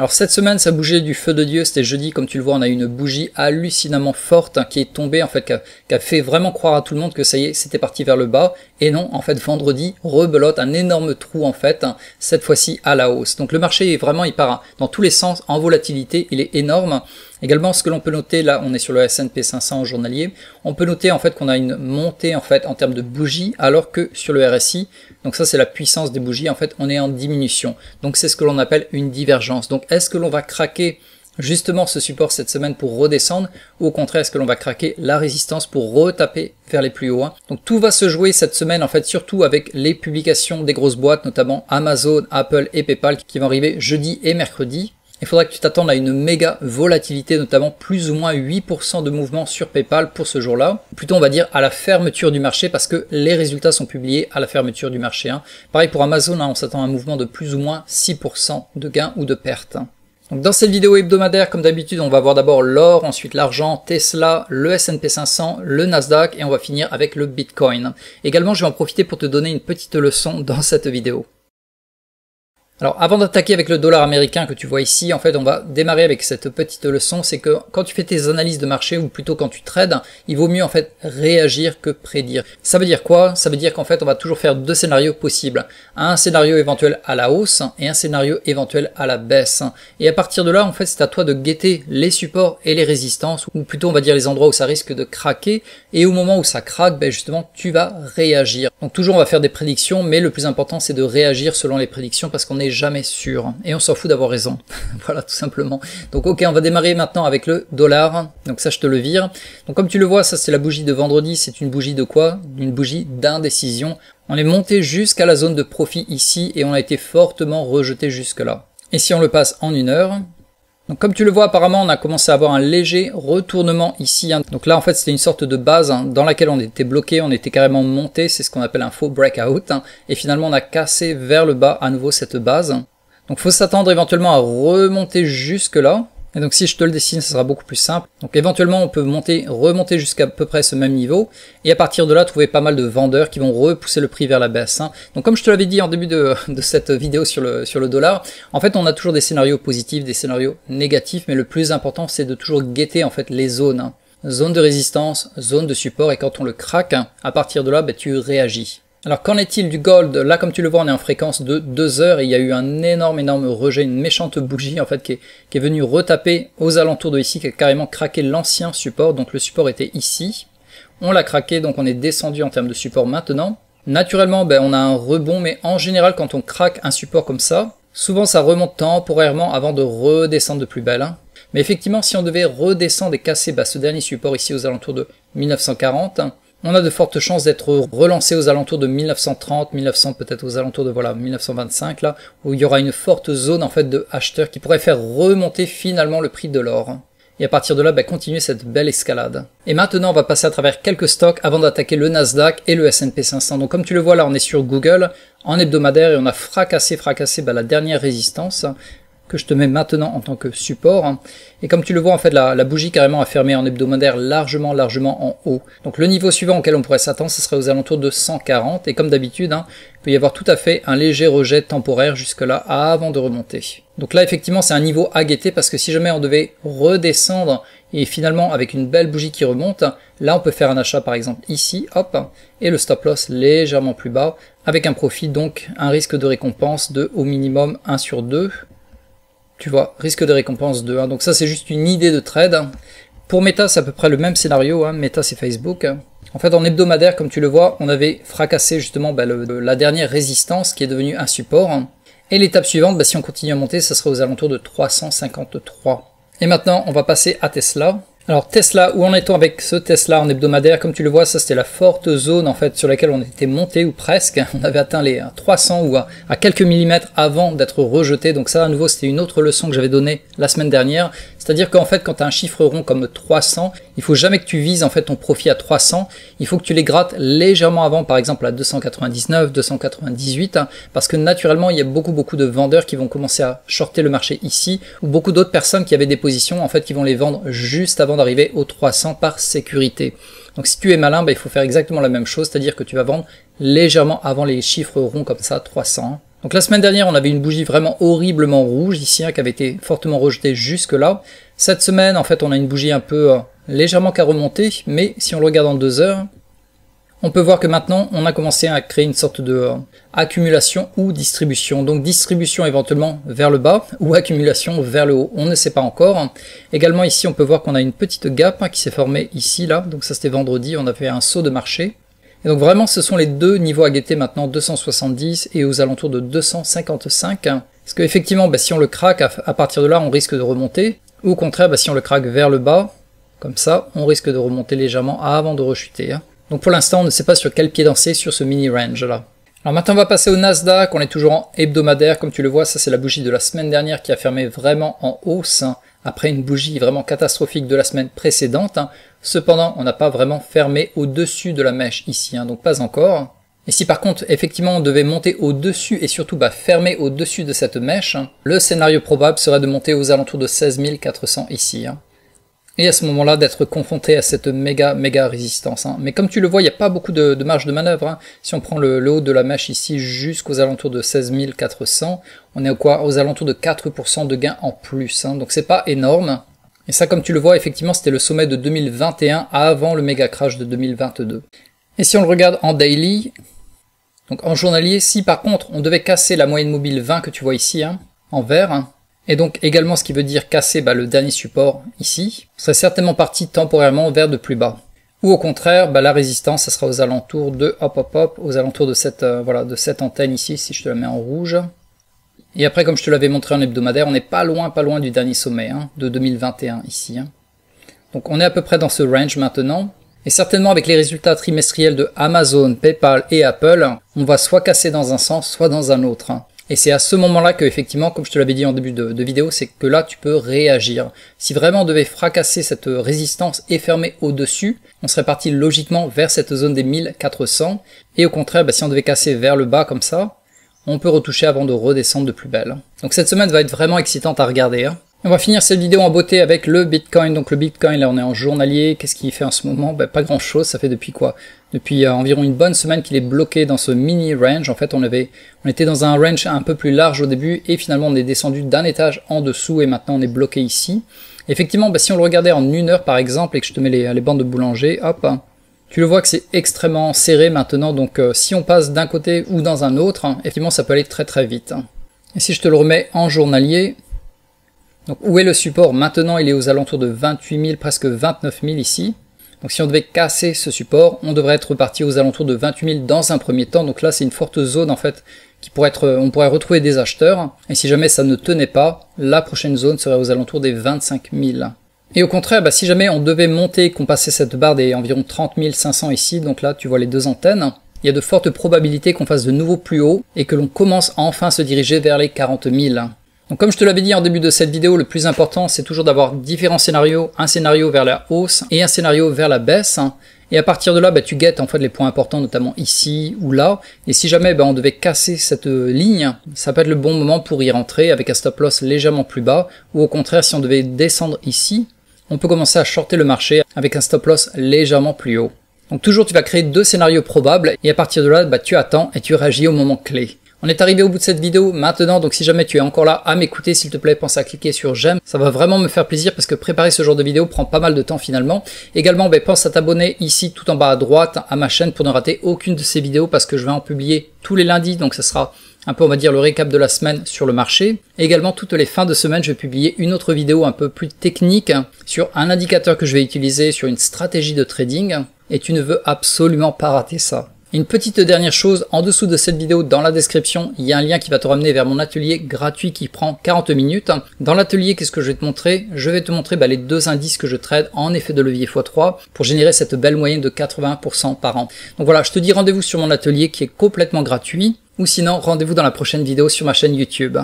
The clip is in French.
Alors cette semaine, ça bougeait du feu de Dieu, c'était jeudi, comme tu le vois, on a eu une bougie hallucinamment forte hein, qui est tombée, en fait, qui a, fait vraiment croire à tout le monde que ça y est, c'était parti vers le bas. Et non, en fait, vendredi, rebelote, un énorme trou, en fait, hein, cette fois-ci à la hausse. Donc le marché, est vraiment, il part dans tous les sens, en volatilité, il est énorme. Également, ce que l'on peut noter, là, on est sur le S&P 500 journalier, on peut noter en fait qu'on a une montée en fait en termes de bougies, alors que sur le RSI, donc ça c'est la puissance des bougies, en fait on est en diminution. Donc c'est ce que l'on appelle une divergence. Donc est-ce que l'on va craquer justement ce support cette semaine pour redescendre ou au contraire est-ce que l'on va craquer la résistance pour retaper vers les plus hauts hein? donc tout va se jouer cette semaine en fait surtout avec les publications des grosses boîtes notamment Amazon, Apple et Paypal qui vont arriver jeudi et mercredi il faudra que tu t'attendes à une méga volatilité, notamment plus ou moins 8% de mouvement sur PayPal pour ce jour-là. Plutôt, on va dire à la fermeture du marché parce que les résultats sont publiés à la fermeture du marché. Hein. Pareil pour Amazon, hein, on s'attend à un mouvement de plus ou moins 6% de gains ou de perte. Donc dans cette vidéo hebdomadaire, comme d'habitude, on va voir d'abord l'or, ensuite l'argent, Tesla, le S&P 500, le Nasdaq et on va finir avec le Bitcoin. Également, je vais en profiter pour te donner une petite leçon dans cette vidéo. Alors avant d'attaquer avec le dollar américain que tu vois ici, en fait on va démarrer avec cette petite leçon, c'est que quand tu fais tes analyses de marché ou plutôt quand tu trades, il vaut mieux en fait réagir que prédire. Ça veut dire quoi Ça veut dire qu'en fait on va toujours faire deux scénarios possibles. Un scénario éventuel à la hausse et un scénario éventuel à la baisse. Et à partir de là en fait c'est à toi de guetter les supports et les résistances, ou plutôt on va dire les endroits où ça risque de craquer, et au moment où ça craque, ben justement tu vas réagir. Donc toujours on va faire des prédictions, mais le plus important c'est de réagir selon les prédictions parce qu'on est jamais sûr. Et on s'en fout d'avoir raison. voilà, tout simplement. Donc ok, on va démarrer maintenant avec le dollar. Donc ça, je te le vire. Donc comme tu le vois, ça c'est la bougie de vendredi. C'est une bougie de quoi Une bougie d'indécision. On est monté jusqu'à la zone de profit ici et on a été fortement rejeté jusque-là. Et si on le passe en une heure, donc comme tu le vois apparemment on a commencé à avoir un léger retournement ici. Hein. Donc là en fait c'était une sorte de base hein, dans laquelle on était bloqué, on était carrément monté, c'est ce qu'on appelle un faux breakout. Hein. Et finalement on a cassé vers le bas à nouveau cette base. Donc faut s'attendre éventuellement à remonter jusque là. Et donc si je te le dessine, ça sera beaucoup plus simple. Donc éventuellement, on peut monter, remonter jusqu'à peu près ce même niveau. Et à partir de là, trouver pas mal de vendeurs qui vont repousser le prix vers la baisse. Hein. Donc comme je te l'avais dit en début de, cette vidéo sur le, sur le dollar, en fait, on a toujours des scénarios positifs, des scénarios négatifs. Mais le plus important, c'est de toujours guetter en fait les zones. zones hein. Zone de résistance, zone de support. Et quand on le craque, hein, à partir de là, ben, tu réagis. Alors qu'en est-il du gold Là, comme tu le vois, on est en fréquence de 2 heures et il y a eu un énorme, énorme rejet, une méchante bougie en fait qui est, qui est venue retaper aux alentours de ici, qui a carrément craqué l'ancien support. Donc le support était ici. On l'a craqué, donc on est descendu en termes de support maintenant. Naturellement, ben, on a un rebond, mais en général, quand on craque un support comme ça, souvent ça remonte temporairement avant de redescendre de plus belle. Hein. Mais effectivement, si on devait redescendre et casser ben, ce dernier support ici aux alentours de 1940, on a de fortes chances d'être relancé aux alentours de 1930, 1900 peut-être aux alentours de voilà 1925 là, où il y aura une forte zone en fait de acheteurs qui pourrait faire remonter finalement le prix de l'or. Et à partir de là, bah, continuer cette belle escalade. Et maintenant, on va passer à travers quelques stocks avant d'attaquer le Nasdaq et le S&P 500. Donc comme tu le vois là, on est sur Google en hebdomadaire et on a fracassé, fracassé bah, la dernière résistance que je te mets maintenant en tant que support. Hein. Et comme tu le vois, en fait, la, bougie carrément a fermé en hebdomadaire largement, largement en haut. Donc le niveau suivant auquel on pourrait s'attendre, ce serait aux alentours de 140. Et comme d'habitude, hein, il peut y avoir tout à fait un léger rejet temporaire jusque-là avant de remonter. Donc là, effectivement, c'est un niveau à guetter parce que si jamais on devait redescendre et finalement avec une belle bougie qui remonte, là, on peut faire un achat par exemple ici, hop, et le stop loss légèrement plus bas avec un profit donc un risque de récompense de au minimum 1 sur 2 tu vois, risque de récompense 2. Donc ça, c'est juste une idée de trade. Pour Meta, c'est à peu près le même scénario. Hein. Meta, c'est Facebook. En fait, en hebdomadaire, comme tu le vois, on avait fracassé justement bah, la dernière résistance qui est devenue un support. Et l'étape suivante, bah, si on continue à monter, ça sera aux alentours de 353. Et maintenant, on va passer à Tesla. Alors Tesla, où en est-on avec ce Tesla en hebdomadaire Comme tu le vois, ça c'était la forte zone en fait sur laquelle on était monté ou presque. On avait atteint les 300 euh, ou à quelques millimètres avant d'être rejeté. Donc ça à nouveau c'était une autre leçon que j'avais donnée la semaine dernière. C'est-à-dire qu'en fait, quand tu as un chiffre rond comme 300, il faut jamais que tu vises en fait ton profit à 300. Il faut que tu les grattes légèrement avant, par exemple à 299, 298, hein, parce que naturellement, il y a beaucoup beaucoup de vendeurs qui vont commencer à shorter le marché ici, ou beaucoup d'autres personnes qui avaient des positions en fait qui vont les vendre juste avant d'arriver aux 300 par sécurité. Donc si tu es malin, ben, il faut faire exactement la même chose, c'est-à-dire que tu vas vendre légèrement avant les chiffres ronds comme ça, 300. Donc la semaine dernière, on avait une bougie vraiment horriblement rouge ici, hein, qui avait été fortement rejetée jusque-là. Cette semaine, en fait, on a une bougie un peu euh, légèrement qu'à remonter, mais si on le regarde en deux heures, on peut voir que maintenant, on a commencé à créer une sorte de euh, accumulation ou distribution. Donc distribution éventuellement vers le bas ou accumulation vers le haut. On ne sait pas encore. Également ici, on peut voir qu'on a une petite gap hein, qui s'est formée ici, là. Donc ça, c'était vendredi. On a fait un saut de marché. Et donc vraiment, ce sont les deux niveaux à guetter maintenant, 270 et aux alentours de 255. Parce qu'effectivement, bah, si on le craque, à partir de là, on risque de remonter. Ou au contraire, bah, si on le craque vers le bas, comme ça, on risque de remonter légèrement avant de rechuter. Hein. Donc pour l'instant, on ne sait pas sur quel pied danser sur ce mini-range là. Alors maintenant, on va passer au Nasdaq. On est toujours en hebdomadaire, comme tu le vois. Ça, c'est la bougie de la semaine dernière qui a fermé vraiment en hausse après une bougie vraiment catastrophique de la semaine précédente. Hein. Cependant, on n'a pas vraiment fermé au-dessus de la mèche ici, hein, donc pas encore. Et si par contre, effectivement, on devait monter au-dessus et surtout bah, fermer au-dessus de cette mèche, hein, le scénario probable serait de monter aux alentours de 16 400 ici et à ce moment-là d'être confronté à cette méga méga résistance. Hein. Mais comme tu le vois, il n'y a pas beaucoup de, marge de manœuvre. Hein. Si on prend le, haut de la mèche ici jusqu'aux alentours de 16 400, on est au quoi aux alentours de 4% de gain en plus. Hein. Donc c'est pas énorme. Et ça, comme tu le vois, effectivement, c'était le sommet de 2021 avant le méga crash de 2022. Et si on le regarde en daily, donc en journalier, si par contre on devait casser la moyenne mobile 20 que tu vois ici, hein, en vert, et donc également ce qui veut dire casser bah, le dernier support ici, serait certainement parti temporairement vers de plus bas. Ou au contraire, bah, la résistance, ça sera aux alentours de hop hop hop, aux alentours de cette, euh, voilà, de cette antenne ici, si je te la mets en rouge. Et après, comme je te l'avais montré en hebdomadaire, on n'est pas loin, pas loin du dernier sommet, hein, de 2021 ici. Hein. Donc on est à peu près dans ce range maintenant. Et certainement avec les résultats trimestriels de Amazon, PayPal et Apple, on va soit casser dans un sens, soit dans un autre. Hein. Et c'est à ce moment-là que, effectivement, comme je te l'avais dit en début de, vidéo, c'est que là, tu peux réagir. Si vraiment on devait fracasser cette résistance et fermer au-dessus, on serait parti logiquement vers cette zone des 1400. Et au contraire, bah, si on devait casser vers le bas comme ça, on peut retoucher avant de redescendre de plus belle. Donc cette semaine va être vraiment excitante à regarder. Hein. On va finir cette vidéo en beauté avec le Bitcoin. Donc le Bitcoin, là on est en journalier. Qu'est-ce qu'il fait en ce moment ben, Pas grand-chose. Ça fait depuis quoi Depuis euh, environ une bonne semaine qu'il est bloqué dans ce mini range. En fait, on avait, on était dans un range un peu plus large au début et finalement on est descendu d'un étage en dessous et maintenant on est bloqué ici. Effectivement, bah, si on le regardait en une heure par exemple et que je te mets les, les bandes de boulanger, hop, tu le vois que c'est extrêmement serré maintenant. Donc euh, si on passe d'un côté ou dans un autre, hein, effectivement ça peut aller très très vite. Et si je te le remets en journalier, donc où est le support Maintenant, il est aux alentours de 28 000, presque 29 000 ici. Donc si on devait casser ce support, on devrait être reparti aux alentours de 28 000 dans un premier temps. Donc là, c'est une forte zone en fait qui pourrait être, on pourrait retrouver des acheteurs. Et si jamais ça ne tenait pas, la prochaine zone serait aux alentours des 25 000. Et au contraire, bah, si jamais on devait monter, qu'on passait cette barre des environ 30 500 ici, donc là tu vois les deux antennes, il y a de fortes probabilités qu'on fasse de nouveau plus haut et que l'on commence enfin à se diriger vers les 40 000. Donc comme je te l'avais dit en début de cette vidéo, le plus important c'est toujours d'avoir différents scénarios, un scénario vers la hausse et un scénario vers la baisse. Et à partir de là, bah, tu guettes en fait les points importants, notamment ici ou là. Et si jamais bah, on devait casser cette euh, ligne, ça peut être le bon moment pour y rentrer avec un stop loss légèrement plus bas. Ou au contraire, si on devait descendre ici, on peut commencer à shorter le marché avec un stop loss légèrement plus haut. Donc toujours, tu vas créer deux scénarios probables et à partir de là, bah, tu attends et tu réagis au moment clé. On est arrivé au bout de cette vidéo maintenant, donc si jamais tu es encore là à m'écouter, s'il te plaît, pense à cliquer sur j'aime. Ça va vraiment me faire plaisir parce que préparer ce genre de vidéo prend pas mal de temps finalement. Également, ben, pense à t'abonner ici tout en bas à droite à ma chaîne pour ne rater aucune de ces vidéos parce que je vais en publier tous les lundis, donc ça sera un peu on va dire le récap de la semaine sur le marché. également toutes les fins de semaine, je vais publier une autre vidéo un peu plus technique sur un indicateur que je vais utiliser sur une stratégie de trading et tu ne veux absolument pas rater ça. Une petite dernière chose, en dessous de cette vidéo, dans la description, il y a un lien qui va te ramener vers mon atelier gratuit qui prend 40 minutes. Dans l'atelier, qu'est-ce que je vais te montrer Je vais te montrer bah, les deux indices que je trade en effet de levier x3 pour générer cette belle moyenne de 80% par an. Donc voilà, je te dis rendez-vous sur mon atelier qui est complètement gratuit, ou sinon rendez-vous dans la prochaine vidéo sur ma chaîne YouTube.